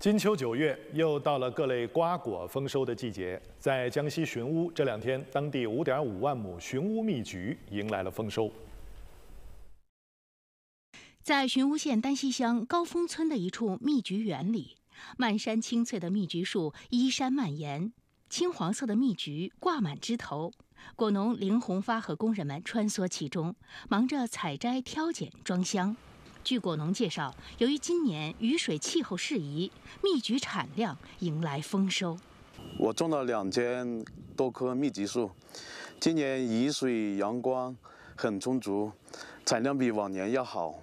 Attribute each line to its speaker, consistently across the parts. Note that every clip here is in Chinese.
Speaker 1: 金秋九月，又到了各类瓜果丰收的季节。在江西寻乌，这两天，当地五点五万亩寻乌蜜桔迎来了丰收。
Speaker 2: 在寻乌县丹溪乡高峰村的一处蜜桔园里，漫山青翠的蜜桔树依山蔓延，青黄色的蜜桔挂满枝头。果农林红发和工人们穿梭其中，忙着采摘、挑拣、装箱。据果农介绍，由于今年雨水、气候适宜，蜜橘产量迎来丰收。
Speaker 3: 我种了两千多棵蜜橘树，今年雨水、阳光很充足，产量比往年要好。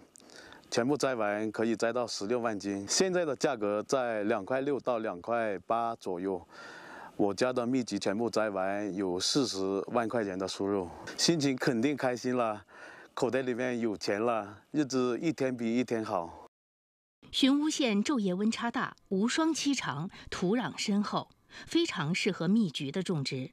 Speaker 3: 全部摘完可以摘到十六万斤，现在的价格在两块六到两块八左右。我家的蜜橘全部摘完，有四十万块钱的收入，心情肯定开心了。口袋里面有钱了，日子一天比一天好。
Speaker 2: 寻乌县昼夜温差大，无霜期长，土壤深厚，非常适合蜜橘的种植。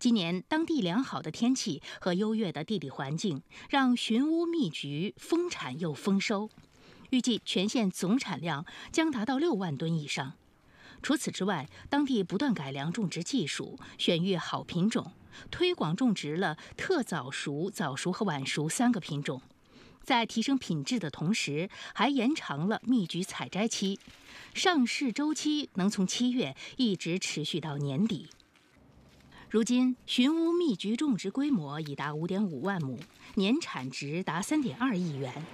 Speaker 2: 今年当地良好的天气和优越的地理环境，让寻乌蜜橘丰产又丰收，预计全县总产量将达到六万吨以上。除此之外，当地不断改良种植技术，选育好品种，推广种植了特早熟、早熟和晚熟三个品种，在提升品质的同时，还延长了蜜橘采摘期，上市周期能从七月一直持续到年底。如今，寻乌蜜橘种植规模已达5.5万亩，年产值达3.2亿元。